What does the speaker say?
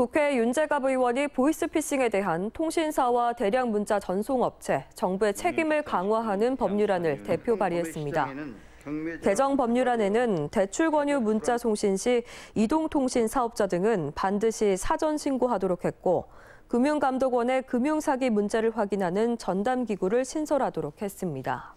국회 윤재갑 의원이 보이스피싱에 대한 통신사와 대량 문자 전송업체, 정부의 책임을 강화하는 법률안을 대표 발의했습니다. 개정 법률안에는 대출 권유 문자 송신 시 이동통신 사업자 등은 반드시 사전 신고하도록 했고 금융감독원의 금융사기 문자를 확인하는 전담기구를 신설하도록 했습니다.